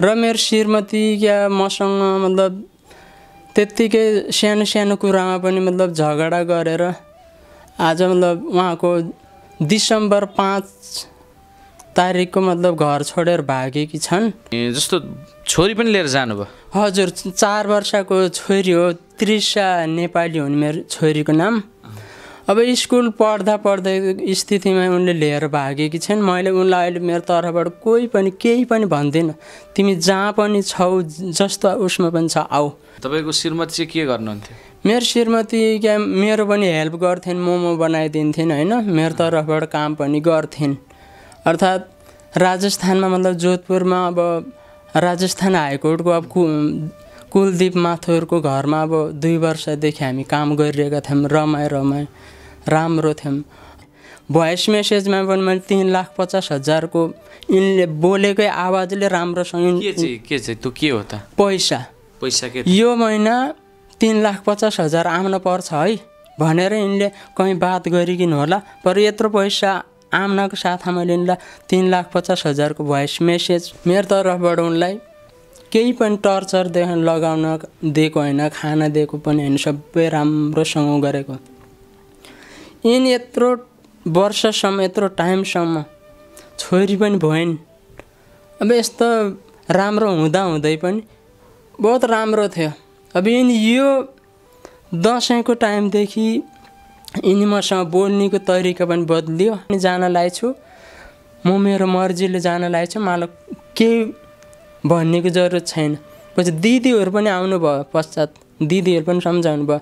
र मेरो श्रीमती या मसँग मतलब त्यत्तिकै सानो सानो कुरामा पनि मतलब झगडा गरेर आज मतलब उहाँको दिसम्बर पाँच तारिकको मतलब घर छोडेर भागेकी छन् जस्तो छोरी पनि लिएर जानुभयो हजुर चार वर्षको छोरी हो त्रिसा नेपाली हुन् मेरो छोरीको नाम अब स्कुल पढ्दा पढ्दै स्थितिमा उनले लिएर भागेकी छन् मैले उनलाई अहिले मेरो तर्फबाट कोही पनि केही पनि भन्दिनँ तिमी जहाँ पनि छौ जस्तो उसमा पनि छ आऊ तपाईँको श्रीमती चाहिँ के गर्नुहुन्थ्यो मेरो श्रीमती क्या मेरो पनि हेल्प गर्थेन् मोमो बनाइदिन्थिन् होइन मेरो तर्फबाट काम पनि गर्थेन् अर्थात् राजस्थानमा मतलब जोधपुरमा अब राजस्थान हाइकोर्टको अब कुलदीप माथुरको घरमा अब दुई वर्षदेखि हामी काम गरिरहेका थियौँ रमाइ रमाइ राम्रो थियौँ भोइस मेसेजमा पनि मैले तिन लाख पचास हजारको यिनले बोलेकै आवाजले राम्रोसँग के के हो त पैसा पैसा के यो महिना तिन लाख पचास हजार आउन पर्छ है भनेर यिनले कहीँ बात गरिकन होला पर यत्रो पैसा आम्नको साथमा मैले यिनलाई तिन लाख पचास हजारको भोइस मेसेज मेरो तर्फबाट उनलाई केही पनि टर्चर टर्चरदेखि लगाउन दिएको होइन खाना दिएको पनि होइन सबै राम्रोसँग गरेको यिन यत्रो वर्षसम्म यत्रो टाइमसम्म छोरी पनि भएन अब यस्तो राम्रो हुँदा हुँदै पनि बहुत राम्रो थियो अब यिनी यो दसैँको टाइमदेखि यिनी मसँग बोल्नेको तरिका पनि बद्लियो जान लाएछु म मेरो मर्जीले जान लाएछु मलाई केही भन्नेको जरुरत छैन पछि दिदीहरू पनि आउनु भयो पश्चात दिदीहरू पनि सम्झाउनु भयो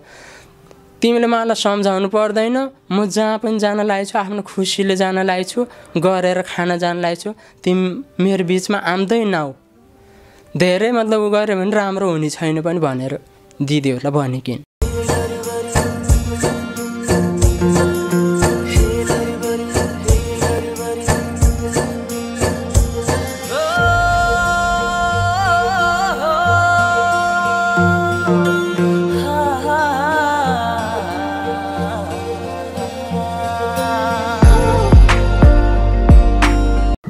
तिमीले मलाई सम्झाउनु पर्दैन म जहाँ पनि जान लागेको छु आफ्नो खुसीले जान लागेको छु गरेर खान जान लागेको छु तिमी मेरो बिचमा आम्दै नआऊ धेरै मतलब ऊ गऱ्यो भने राम्रो हुने छैन पनि भनेर दिदीहरूलाई भनेकिन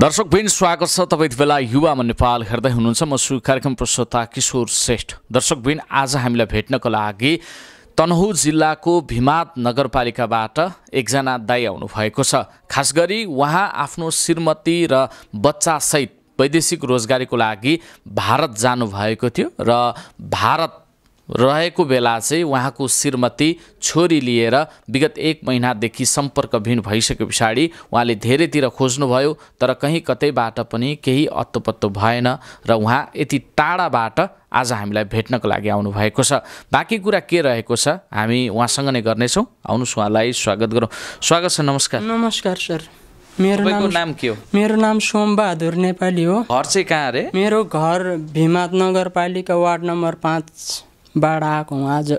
दर्शक बिन स्वागत छ तपाईँ बेला युवामा नेपाल हेर्दै हुनुहुन्छ म सु कार्यक्रम प्रस्तोता किशोर श्रेष्ठ दर्शक बिन आज हामीलाई भेट्नको लागि तनहु जिल्लाको भिमात नगरपालिकाबाट एकजना दाई आउनुभएको छ खास गरी उहाँ आफ्नो श्रीमती र बच्चासहित वैदेशिक रोजगारीको लागि भारत जानुभएको थियो र भारत रहेको बेला चाहिँ उहाँको श्रीमती छोरी लिएर विगत एक महिनादेखि सम्पर्कविहीन भइसके पछाडि उहाँले धेरैतिर खोज्नुभयो तर कहीँ कतैबाट पनि केही अत्तोपत्तो भएन र उहाँ यति टाढाबाट आज हामीलाई भेट्नको लागि आउनुभएको छ बाँकी कुरा के रहेको छ हामी उहाँसँग नै गर्नेछौँ आउनुहोस् उहाँलाई स्वागत गरौँ स्वागत छ नमस्कार नमस्कार सर मेरो नाम, नाम के हो मेरो नाम सोमबहादुर नेपाली हो घर चाहिँ कहाँ अरे मेरो घर भीमात नगरपालिका वार्ड नम्बर पाँच बाढ आएको हुँ आज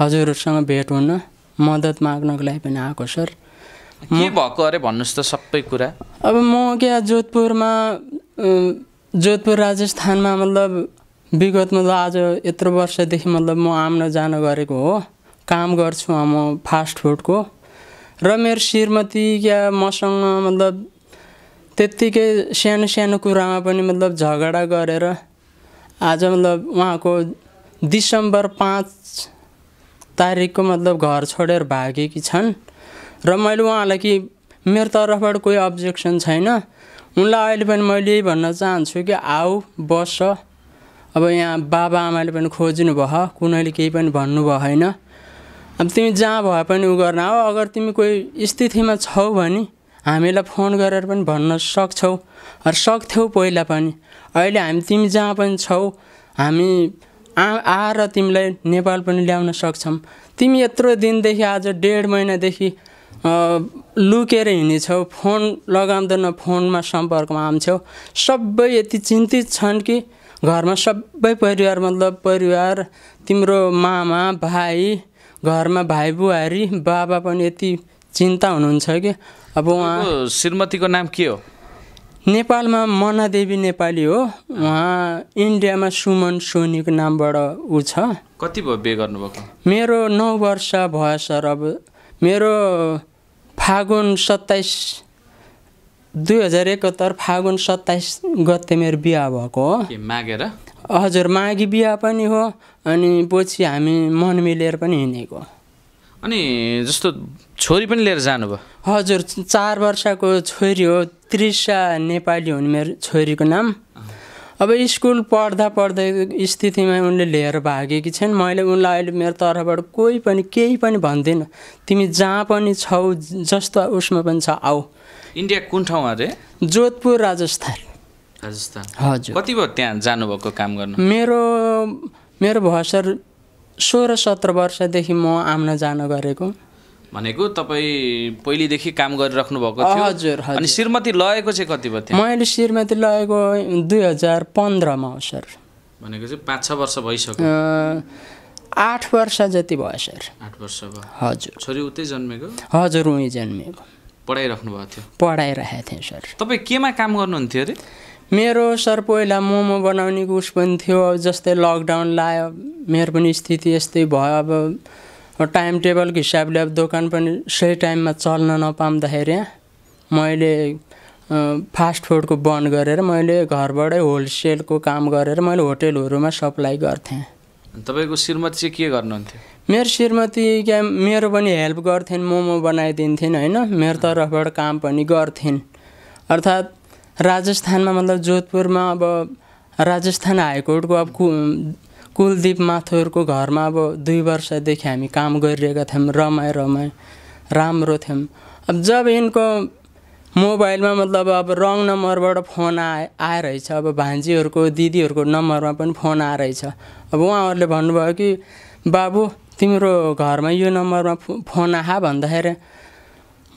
हजुरहरूसँग भेट हुन मद्दत माग्नको लागि पनि आएको सर के भएको अरे भन्नुहोस् त सबै कुरा अब म क्या जोधपुरमा जोधपुर राजस्थानमा मतलब विगत मतलब आज यत्रो वर्षदेखि मतलब म आम्न जान गरेको हो काम गर्छु म फास्ट फुडको र मेरो श्रीमती क्या मसँग मतलब त्यत्तिकै सानो सानो कुरामा पनि मतलब झगडा गरेर आज मतलब उहाँको दिसम्बर पाँच तारिकको मतलब घर छोडेर भागेकी छन् र मैले उहाँलाई कि मेरो तर्फबाट कोही अब्जेक्सन छैन उनलाई अहिले पनि मैले यही भन्न चाहन्छु कि आऊ बस अब यहाँ बाबा आमाले पनि खोज्नु भयो कुनैले केही पनि भन्नुभयो होइन अब तिमी जहाँ भए पनि उ गर्न हो अगर तिमी कोही स्थितिमा छौ भने हामीलाई फोन गरेर पनि भन्न सक्छौ र सक्थ्यौ पहिला पनि अहिले हामी तिमी जहाँ पनि छौ हामी आ आएर तिमीलाई नेपाल पनि ल्याउन सक्छौँ तिमी यत्रो दिनदेखि आज डेढ महिनादेखि लुकेर हिँडेछौ फोन लगाउँदैन फोनमा सम्पर्कमा आउँछौ सबै यति चिन्तित छन् कि घरमा सबै परिवार मतलब परिवार तिम्रो मामा भाइ घरमा भाइ बुहारी बाबा पनि यति चिन्ता हुनुहुन्छ कि अब उहाँ श्रीमतीको नाम के हो नेपालमा मना देवी नेपाली हो उहाँ इन्डियामा सुमन सोनीको नामबाट ऊ छ कति भयो बिहे गर्नुभएको मेरो नौ वर्ष भयो सर अब मेरो फागुन सत्ताइस दुई हजार एकहत्तर फागुन सत्ताइस गते मेरो बिहा भएको हो मागेर हजुर माघी बिहा पनि हो अनि पछि हामी मन मिलेर पनि हिँडेको अनि जस्तो छोरी पनि लिएर जानुभयो हजुर चार वर्षको छोरी हो त्रिसा नेपाली हुन् मेरो छोरीको नाम अब स्कुल पढ्दा पढ्दै स्थितिमा उनले लिएर भागेकी छन् मैले उनलाई अहिले मेरो तर्फबाट कोही पनि केही पनि भन्दिनँ तिमी जहाँ पनि छौ जस्तो उसमा पनि छ आऊ इन्डिया कुन ठाउँ अरे जोधपुर राजस्थान राजस्थान हजुर कति भयो त्यहाँ जानुभएको काम गर्नु मेरो मेरो भसर सोह्र सत्र वर्षदेखि म आउन जान गरेको भनेको तपाईँ पहिलेदेखि काम गरिराख्नु भएको थियो हजुर अनि श्रीमती लगेको चाहिँ कति भयो मैले श्रीमती लगेको दुई हजार पन्ध्रमा हो सर भनेको चाहिँ पाँच छ वर्ष भइसक्यो आठ वर्ष जति भयो सर आठ वर्ष भयो हजुर छोरी उतै जन्मेको हजुर उहीँ जन्मेको पढाइराख्नु भएको थियो पढाइरहेको थिएँ सर तपाईँ केमा काम गर्नुहुन्थ्यो अरे मेरो सर पहिला मोमो बनाउने उस पनि थियो अब जस्तै लकडाउन लायो मेरो पनि स्थिति यस्तै भयो अब टाइम टेबलको हिसाबले अब दोकान पनि सही टाइममा चल्न नपाउँदाखेरि मैले फास्ट फुडको बन्द गरेर मैले घरबाटै होलसेलको काम गरेर मैले होटेलहरूमा सप्लाई गर्थेँ तपाईँको श्रीमती चाहिँ के गर्नुहुन्थ्यो मेरो श्रीमती क्या मेरो पनि हेल्प गर्थिन् मोमो बनाइदिन्थिन् होइन मेरो तर्फबाट काम पनि गर्थिन् अर्थात् राजस्थानमा मतलब जोधपुरमा अब राजस्थान हाइकोर्टको अब कु कुलदीप माथुरको घरमा अब दुई वर्षदेखि हामी काम गरिरहेका थियौँ रमाइ रमाइ राम्रो थियौँ अब जब यिनको मोबाइलमा मतलब अब रङ नम्बरबाट फोन आए आएरहेछ अब भान्जीहरूको दिदीहरूको नम्बरमा पनि फोन आएरहेछ अब उहाँहरूले भन्नुभयो कि बाबु तिम्रो घरमा यो नम्बरमा फोन आहा भन्दाखेरि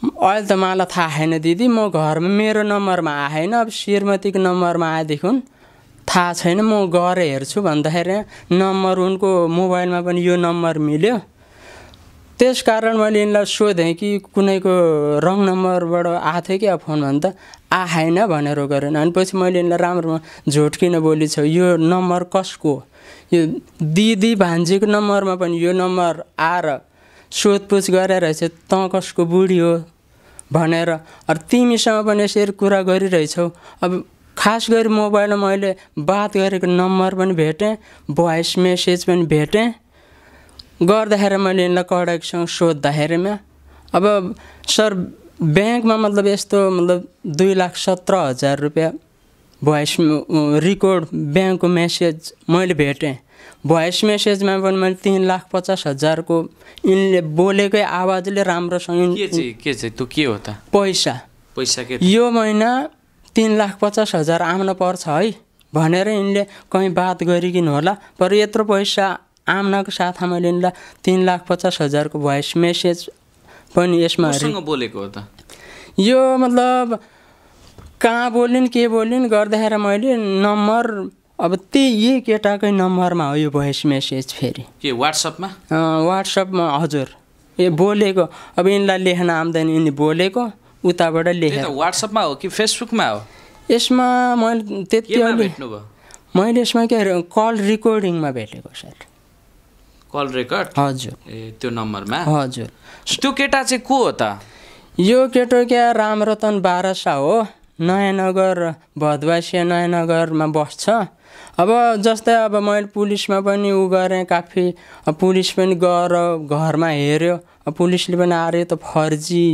अहिले त मलाई थाहा छैन दिदी म घरमा मेरो नम्बरमा आएन अब श्रीमतीको नम्बरमा आएदेखि थाहा छैन म गएर हेर्छु भन्दाखेरि नम्बर उनको मोबाइलमा पनि यो नम्बर मिल्यो त्यस कारण मैले यिनलाई सोधेँ कि कुनैको रङ नम्बरबाट आएको थियो कि अब फोन त आएन भनेर गरेन अनि पछि मैले यिनलाई राम्रो झुटकिन छ यो नम्बर कसको यो दिदी भान्जीको नम्बरमा पनि यो नम्बर आएर सोधपुछ गरेर चाहिँ त कसको बुढी हो भनेर अरू तिमीसँग पनि यसरी कुरा गरिरहेछौ अब खास गरी मोबाइलमा मैले बात गरेको नम्बर पनि भेटेँ भोइस मेसेज पनि भेटेँ गर्दाखेरि मैले यिनलाई कडाइसँग सोद्धाखेरिमा अब सर ब्याङ्कमा मतलब यस्तो मतलब दुई लाख सत्र हजार रुपियाँ भोइस रिकर्ड ब्याङ्कको मेसेज मैले भेटेँ भोइस मेसेजमा पनि मैले तिन लाख पचास हजारको यिनले बोलेकै आवाजले राम्रोसँग के चाहिँ के के हो त पैसा पैसा के यो महिना तिन लाख पचास हजार आउन पर्छ है भनेर यिनले कहीँ बात गरिकन होला पर यत्रो पैसा आम्नको साथमा यिनलाई तिन लाख पचास हजारको भोइस मेसेज पनि यसमा बोलेको हो त यो मतलब कहाँ बोलिन् के बोलिन् गर्दाखेरि मैले नम्बर अब त्यही यही केटाकै नम्बरमा हो यो भोइस मेसेज फेरि के वाट्सएपमा वाट्सएपमा हजुर ए बोलेको अब यिनलाई लेख्न आउँदैन यिनी बोलेको उताबाट लेखेर वाट्सएपमा हो कि फेसबुकमा हो यसमा मैले त्यति मैले यसमा के अरे कल रेकर्डिङमा भेटेको सर कल रेकर्ड हजुर ए त्यो नम्बरमा हजुर त्यो केटा चाहिँ को हो त यो केटो क्या रामरतन बाह्र हो नयाँ नगर भदवासिया नयाँ नगरमा बस्छ अब जस्तै अब मैले पुलिसमा पनि उ गरेँ काफी पुलिस पनि गएर घरमा हेऱ्यो पुलिसले पनि आयो त फर्जी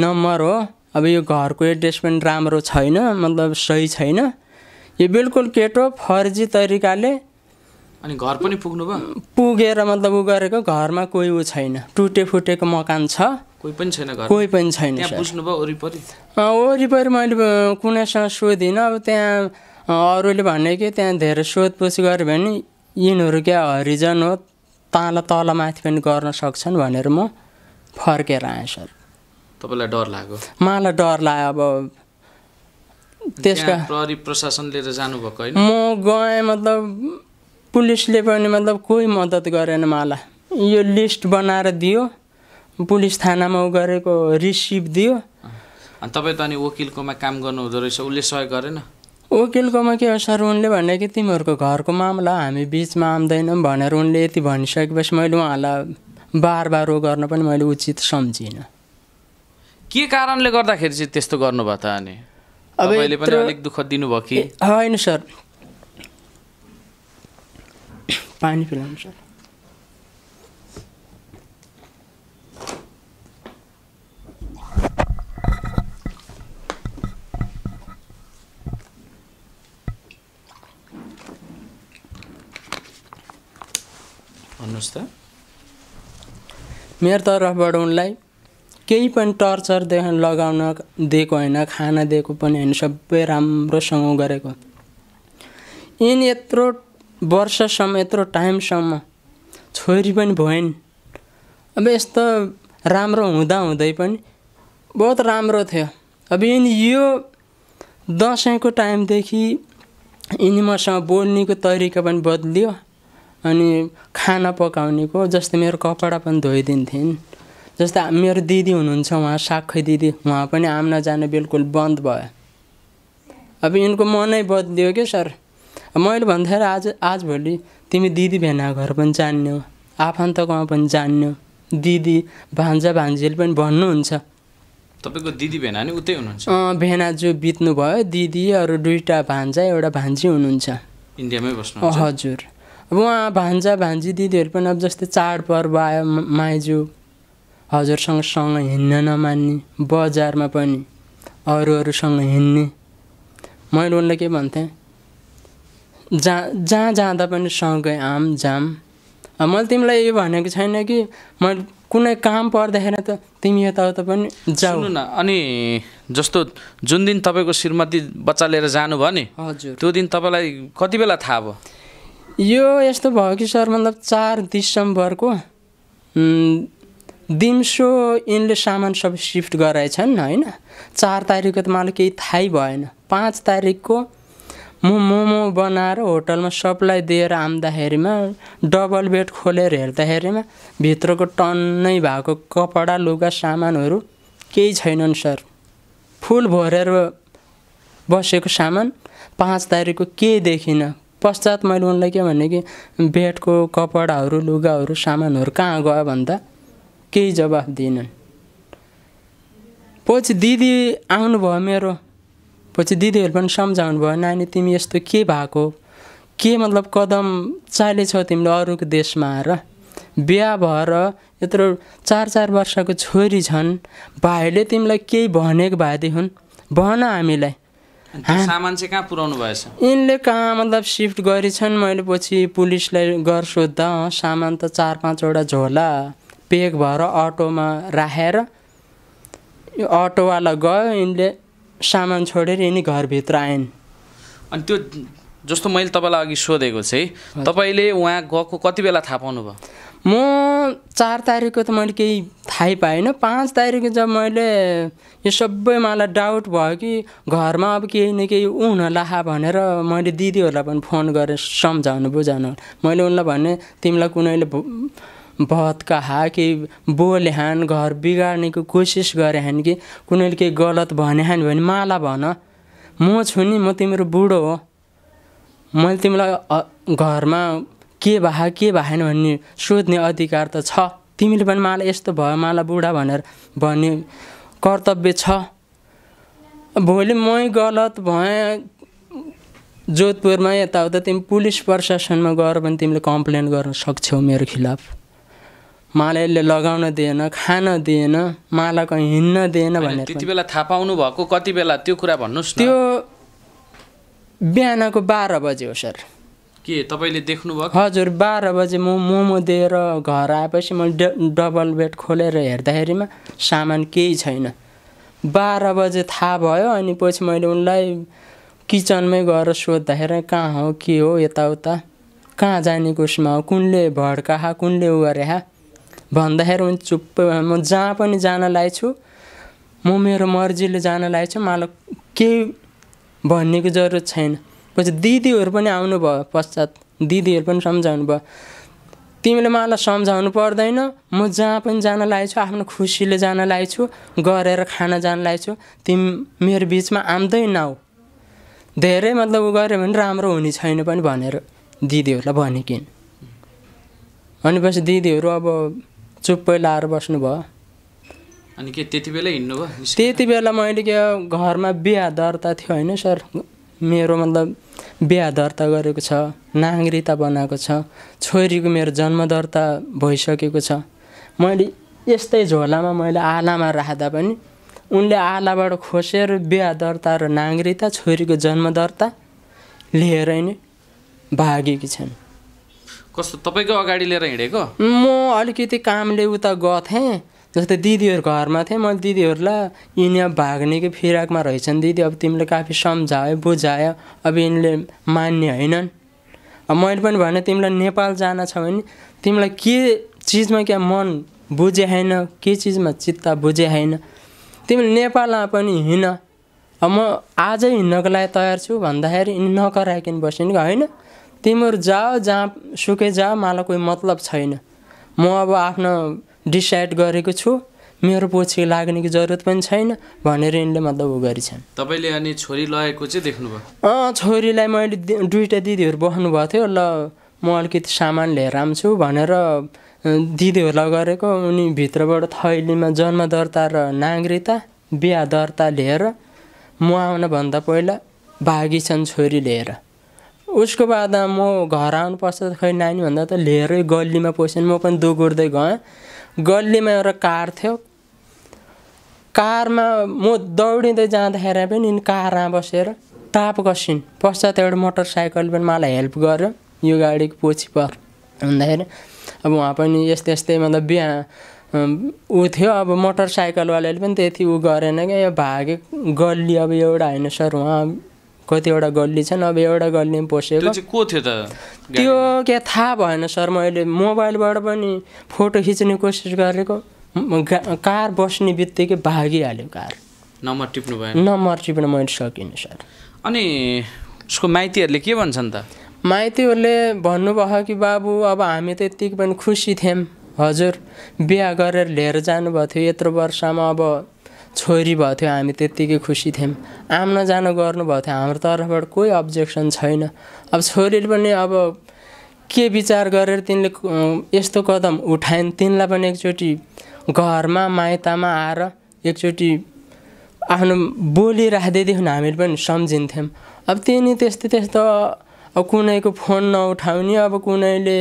नम्बर हो अब यो घरको एड्रेस पनि राम्रो छैन मतलब सही छैन यो बिल्कुल केटो फर्जी तरिकाले अनि घर पनि पुग्नु भयो पुगेर मतलब उ गरेको घरमा कोही ऊ छैन टुटे फुटेको मकान छ कोही पनि छैन कोही पनि छैन वरिपरि वरिपरि मैले कुनैसँग सोधिनँ अब त्यहाँ अरूले भने कि त्यहाँ धेरै सोधपुछ गऱ्यो भने यिनीहरू क्या हरिजन हो तल तल माथि पनि गर्न सक्छन् भनेर म फर्केर आएँ सर तपाईँलाई डर लाग्यो मलाई डर लाग्यो अब त्यसका प्रशासन लिएर जानुभएको होइन म गएँ मतलब पुलिसले पनि मतलब कोही मद्दत गरेन मलाई यो लिस्ट बनाएर दियो पुलिस थानामा ऊ गरेको रिसिभ दियो अनि तपाईँ त अनि वकिलकोमा काम गर्नु गर्नुहुँदो रहेछ उसले सहयोग गरेन वकिलकोमा के हो सर उनले भने कि तिमीहरूको घरको मामला हामी बिचमा आउँदैनौँ भनेर उनले यति भनिसकेपछि मैले उहाँलाई बार बार ऊ गर्न पनि मैले उचित सम्झिनँ के कारणले गर्दाखेरि चाहिँ त्यस्तो गर्नुभयो त अनि अब पनि अलिक दुःख दिनुभयो कि होइन सर पानी पिलाउनु सर भन्नुहोस् त मेरो तर्फबाट उनलाई केही पनि टर्चर देखाउन लगाउन दिएको होइन खाना दिएको पनि होइन सबै राम्रोसँग गरेको यिन यत्रो वर्षसम्म यत्रो टाइमसम्म छोरी पनि भएन अब यस्तो राम्रो हुँदा हुँदै पनि बहुत राम्रो थियो अब यिनी यो दसैँको टाइमदेखि यिनी मसँग बोल्नेको तरिका पनि बदलियो अनि खाना पकाउनेको जस्तै मेरो कपडा पनि धोइदिन्थेन् जस्तै मेरो दिदी हुनुहुन्छ उहाँ साखै दिदी उहाँ पनि आम्ना जानु बिल्कुल बन्द भयो अब यिनको मनै बदलियो क्या सर मैले भन्दाखेरि आज आजभोलि तिमी दिदी भेना घर पनि आफन्त आफन्तकोमा पनि जान्यौ दिदी भान्जा भान्जीले पनि भन्नुहुन्छ तपाईँको दिदी भेना नि उतै हुनुहुन्छ बित्नु भयो दिदी अरू दुइटा भान्जा एउटा भान्जी हुनुहुन्छ इन्डियामै बस्नु हजुर अब उहाँ भान्जा भान्जी दिदीहरू पनि अब जस्तै चाडपर्व आयो माइजू सँग हिँड्न नमान्ने बजारमा पनि अरू अरूसँग हिँड्ने मैले उनलाई के भन्थेँ जहाँ जहाँ जाँदा पनि सँगै आम जाम अब मैले तिमीलाई यो भनेको छैन कि मैले कुनै काम पर्दाखेरि त तिमी यताउता पनि जाऊ न अनि जस्तो जुन दिन तपाईँको श्रीमती बच्चा लिएर जानुभयो नि हजुर त्यो दिन तपाईँलाई कति बेला थाहा भयो यो यस्तो भयो कि सर मतलब चार दिसम्बरको दिउँसो यिनले सामान सबै सिफ्ट गराएछन् होइन चार तारिकको त मलाई केही थाहै भएन पाँच तारिकको म मोमो बनाएर होटलमा सबलाई दिएर आउँदाखेरिमा डबल बेड खोलेर हेर्दाखेरिमा भित्रको टन्नै भएको कपडा लुगा सामानहरू केही छैनन् सर फुल भरेर बसेको सामान पाँच तारिकको के देखिनँ पश्चात मैले उनलाई के भने कि बेडको कपडाहरू लुगाहरू सामानहरू कहाँ गयो भन्दा केही जवाफ दिएनन् पछि दिदी आउनुभयो मेरो पछि दिदीहरू पनि सम्झाउनु भयो नानी तिमी यस्तो के भएको के मतलब कदम चालेछौ तिमीले अरूको देशमा आएर बिहा भएर यत्रो चार चार वर्षको छोरी छन् भाइले तिमीलाई केही भनेको भएदेखि भन हामीलाई सामान चाहिँ कहाँ पुऱ्याउनु भएछ यिनले कहाँ मतलब सिफ्ट गरेछन् मैले पछि पुलिसलाई घर सोद्धा सामान त चार पाँचवटा झोला पेक भएर अटोमा राखेर अटोवाला गयो यिनले सामान छोडेर यिनी घरभित्र आइन् अनि त्यो जस्तो मैले तपाईँलाई अघि सोधेको चाहिँ तपाईँले उहाँ गएको कति बेला थाहा पाउनुभयो म चार तारिकको त मैले केही थाहै पाएन पाँच तारिक जब मैले यो सबै मलाई डाउट भयो कि घरमा अब केही न केही ऊ हुन लाहा भनेर मैले दिदीहरूलाई पनि फोन गरेर सम्झाउनु बुझाउनु मैले उनलाई भने तिमीलाई कुनैले भत्का कहा कि बोले हान घर बिगार्नेको कोसिस गरे हान कि कुनैले केही गलत भने हान भने माला भन म छु नि म तिम्रो बुढो हो मैले तिमीलाई घरमा के भा के भएन भन्ने सोध्ने अधिकार त छ तिमीले पनि मलाई यस्तो भयो मलाई बुढा भनेर भन्ने कर्तव्य छ भोलि मै गलत भएँ जोधपुरमा यताउता तिमी पुलिस प्रशासनमा गएर पनि तिमीले कम्प्लेन गर्न सक्छौ मेरो खिलाफ मलाई यसले लगाउन दिएन खान दिएन मलाई कहीँ हिँड्न दिएन भने त्यति बेला थाहा पाउनु भएको कति बेला त्यो कुरा भन्नुहोस् त्यो बिहानको बाह्र बजे हो सर के तपाईँले देख्नुभयो हजुर बाह्र बजे म मोमो दिएर घर आएपछि मैले डबल बेड खोलेर हेर्दाखेरिमा सामान केही छैन बाह्र बजे थाहा भयो अनि पछि मैले उनलाई किचनमै गएर सोद्धाखेरि कहाँ हो के हो यताउता कहाँ जाने कोसमा हो कुनले भड्का हा कुनले उ गरे हा भन्दाखेरि उनी चुप्प म जहाँ पनि जान छु म मेरो मर्जीले जान छु मलाई केही भन्नेको जरुरत छैन पछि दिदीहरू पनि आउनु भयो पश्चात दिदीहरू पनि सम्झाउनु भयो तिमीले मलाई सम्झाउनु पर्दैन म जहाँ पनि जान लागेको छु आफ्नो खुसीले जान लागेको छु गरेर खान जान लागेको छु तिमी मेरो बिचमा आम्दै नआ धेरै मतलब ऊ गऱ्यो भने राम्रो हुने छैन पनि भनेर दिदीहरूलाई भनेकिन् अनि पछि दिदीहरू अब चुप्पै लाएर भयो अनि के त्यति बेला हिँड्नुभयो त्यति बेला मैले के घरमा बिहा दर्ता थियो होइन सर मेरो मतलब बिहा दर्ता गरेको छ नागरिकता बनाएको छ छोरीको मेरो जन्म दर्ता भइसकेको छ मैले यस्तै झोलामा मैले आलामा राख्दा पनि उनले आलाबाट खोसेर बिहा दर्ता र नागरिकता छोरीको जन्म दर्ता लिएर नै भागेकी छन् कस्तो तपाईँको अगाडि लिएर हिँडेको म अलिकति कामले उता गएको जस्तै दिदीहरूको घरमा थिएँ मैले दिदीहरूलाई यिनीहरू कि फिराकमा रहेछन् दिदी अब तिमीले काफी सम्झायो बुझायो अब यिनले मान्ने होइनन् अब मैले पनि भने तिमीलाई नेपाल जान छ भने तिमीलाई के चिजमा क्या मन बुझे होइन के चिजमा चित्त बुझे होइन तिमीले नेपालमा पनि हिँड अब म आजै हिँड्नको लागि तयार छु भन्दाखेरि यिनी नकराइकन बस्यो नि होइन तिमीहरू जाओ जहाँ सुकै जाओ मलाई कोही मतलब छैन म अब आफ्नो डिसाइड गरेको छु मेरो पछि लाग्ने कि जरुरत पनि छैन भनेर यिनले मतलब ऊ गरेछन् तपाईँले अनि छोरी लगाएको चाहिँ देख्नुभयो अँ छोरीलाई मैले दुइटा दिदीहरू भएको थियो ल म अलिकति सामान लिएर आउँछु भनेर दिदीहरूलाई गरेको उनी भित्रबाट थैलीमा जन्म दर्ता र नागरिकता बिहा दर्ता लिएर म आउनभन्दा पहिला भागी छन् छोरी लिएर उसको बादमा म घर आउनुपर्छ खै नानीभन्दा त लिएरै गल्लीमा पसेन म पनि दोगुर्दै गएँ गल्लीमा एउटा कार थियो कारमा म दौडिँदै जाँदाखेरि पनि कारमा बसेर ताप गसिन् पश्चात एउटा मोटरसाइकल पनि मलाई हेल्प गर्यो यो गाडीको पछि पर भन्दाखेरि अब उहाँ पनि यस्तै यस्तै मतलब बिहा ऊ थियो अब मोटरसाइकलवालाले पनि त्यति ऊ गरेन क्या यो भागे गल्ली अब एउटा होइन सर उहाँ कतिवटा गल्ली छन् अब एउटा गल्लीमा पसेको को थियो त त्यो क्या थाहा भएन सर मैले मोबाइलबाट पनि फोटो खिच्ने कोसिस गरेको कार बस्ने बित्तिकै भागिहाल्यो कार नम्बर टिप्नु भयो नम्बर टिप्न मैले सकिनँ सर अनि उसको माइतीहरूले के भन्छन् त माइतीहरूले भन्नुभयो कि बाबु अब हामी त यत्तिकै पनि खुसी थियौँ हजुर बिहा गरेर लिएर जानुभएको थियो यत्रो वर्षमा अब छोरी भएको थियो हामी त्यत्तिकै खुसी थियौँ आम नजानु गर्नुभएको थियो हाम्रो तर्फबाट कोही अब्जेक्सन छैन अब छोरीले पनि अब के विचार गरेर तिनले यस्तो कदम उठाइन् तिनलाई पनि एकचोटि घरमा माइतामा आएर एकचोटि आफ्नो बोली राख्दैदेखि हामीले पनि सम्झिन्थ्यौँ अब तिनी त्यस्तो त्यस्तो अब कुनैको फोन नउठाउने अब कुनैले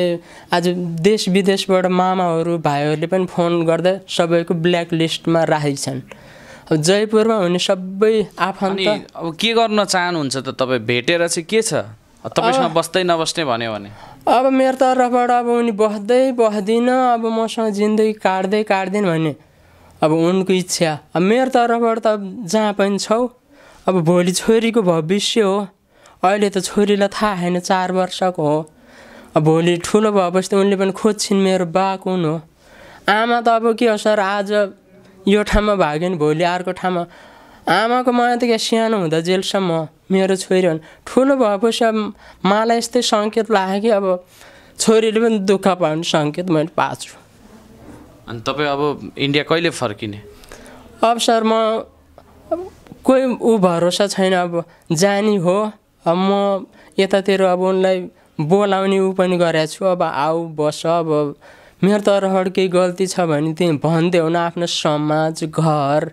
आज देश विदेशबाट मामाहरू भाइहरूले पनि फोन गर्दा सबैको ब्ल्याक लिस्टमा राखेछन् जयपुरमा हुने सबै आफन्त अब के गर्न चाहनुहुन्छ त तपाईँ भेटेर चाहिँ के छ तपाईँसँग बस्दै नबस्ने भन्यो भने अब मेरो तर्फबाट अब उनी बस्दै बस्दिनँ अब मसँग जिन्दगी काट्दै काट्दिन भने अब उनको इच्छा अब मेरो तर्फबाट त जहाँ पनि छौ अब भोलि छोरीको भविष्य हो अहिले त छोरीलाई थाहा छैन चार वर्षको हो अब भोलि ठुलो भएपछि त उनले पनि खोज्छिन् मेरो बा कुन हो आमा त अब के हो सर आज यो ठाउँमा भाग्यो भने भोलि अर्को ठाउँमा आमाको माया त क्या सानो हुँदा जेलसम्म मेरो छोरी भने ठुलो भएपछि अब मलाई यस्तै सङ्केत लाग्यो कि अब छोरीले पनि दुःख पाउने सङ्केत मैले पाएको छु अनि तपाईँ अब इन्डिया कहिले फर्किने अब सर म कोही ऊ भरोसा छैन अब जानी हो अब म यतातिर अब उनलाई बोलाउने ऊ पनि गरेको छु अब आऊ बस अब मेरो तरहर केही गल्ती छ भने त्यही भनिदेऊ न आफ्नो समाज घर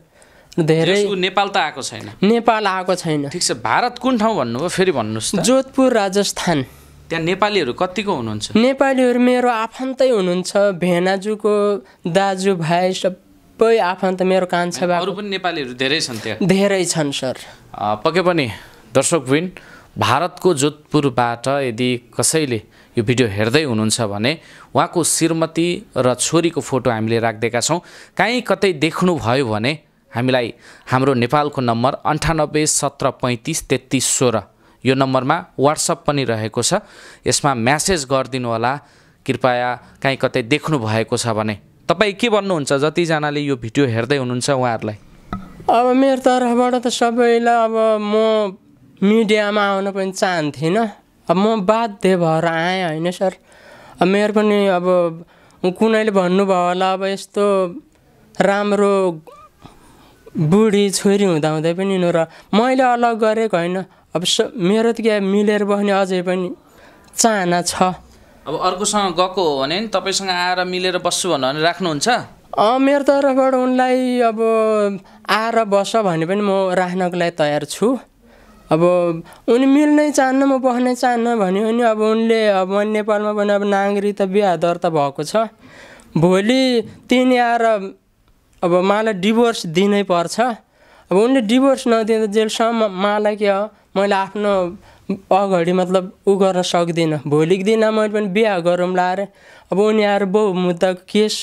धेरै नेपाल त आएको छैन नेपाल आएको छैन ठिक छ भारत कुन ठाउँ भन्नुभयो फेरि भन्नुहोस् जोधपुर राजस्थान त्यहाँ नेपालीहरू कतिको हुनुहुन्छ नेपालीहरू मेरो आफन्तै हुनुहुन्छ भेनाजुको दाजुभाइ सबै आफन्त मेरो कान्छा अरू पनि नेपालीहरू धेरै छन् त्यहाँ धेरै छन् सर पक्कै पनि दर्शक भारतको जोधपुरबाट यदि कसैले यो भिडियो हेर्दै हुनुहुन्छ भने उहाँको श्रीमती र छोरीको फोटो हामीले राखिदिएका छौँ काहीँ कतै देख्नुभयो भने हामीलाई हाम्रो नेपालको नम्बर अन्ठानब्बे सत्र पैँतिस तेत्तिस सोह्र यो नम्बरमा वाट्सअप पनि रहेको छ यसमा म्यासेज गरिदिनु होला कृपया काहीँ कतै देख्नु भएको छ भने तपाईँ के भन्नुहुन्छ जतिजनाले यो भिडियो हेर्दै हुनुहुन्छ उहाँहरूलाई अब मेरो तर्फबाट त सबैलाई अब म मिडियामा आउन पनि चाहन्थिनँ अब म बाध्य भएर आएँ होइन सर अब मेरो पनि अब कुनैले भन्नुभयो होला अब यस्तो राम्रो बुढी छोरी हुँदा हुँदै पनि न र मैले अलग गरेको होइन अब स मेरो त क्या मिलेर बस्ने अझै पनि चाहना छ अब अर्कोसँग गएको हो भने नि तपाईँसँग आएर मिलेर बस्छु भन्नु भने राख्नुहुन्छ मेरो तर्फबाट उनलाई अब आएर बस भने पनि म राख्नको लागि तयार छु अब उनी मिल्नै चाहन्न म बस्नै चाहन्न भन्यो भने अब उनले अब नेपालमा पनि अब नागरिक त बिहा दर्ता भएको छ भोलि तिनी आएर अब मलाई डिभोर्स दिनै पर्छ अब उनले डिभोर्स नदिँदा जेलसम्म मलाई के हो मैले आफ्नो अगाडि मतलब ऊ गर्न सक्दिनँ भोलिको दिन मैले पनि बिहा गरौँ लाएर अब उनी आएर बहुमुद्दाको केस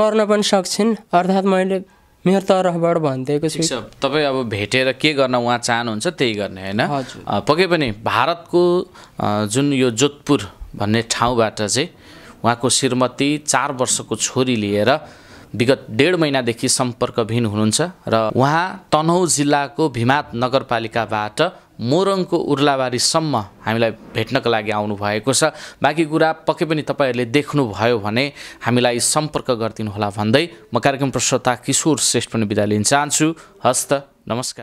गर्न पनि सक्छन् अर्थात् मैले मेरो तर्फबाट भनिदिएको छु तपाईँ अब भेटेर के गर्न उहाँ चाहनुहुन्छ त्यही गर्ने होइन पक्कै पनि भारतको जुन यो जोधपुर भन्ने ठाउँबाट चाहिँ उहाँको श्रीमती चार वर्षको छोरी लिएर विगत डेढ महिनादेखि सम्पर्कविहीन हुनुहुन्छ र उहाँ तनहुँ जिल्लाको भिमात नगरपालिकाबाट मोरङको उर्लाबारीसम्म हामीलाई भेट्नको लागि आउनुभएको छ बाँकी कुरा पक्कै पनि तपाईँहरूले देख्नुभयो भने हामीलाई सम्पर्क गरिदिनुहोला भन्दै म कार्यक्रम प्रश्रोता किशोर श्रेष्ठ पनि बिदा लिन चाहन्छु हस्त नमस्कार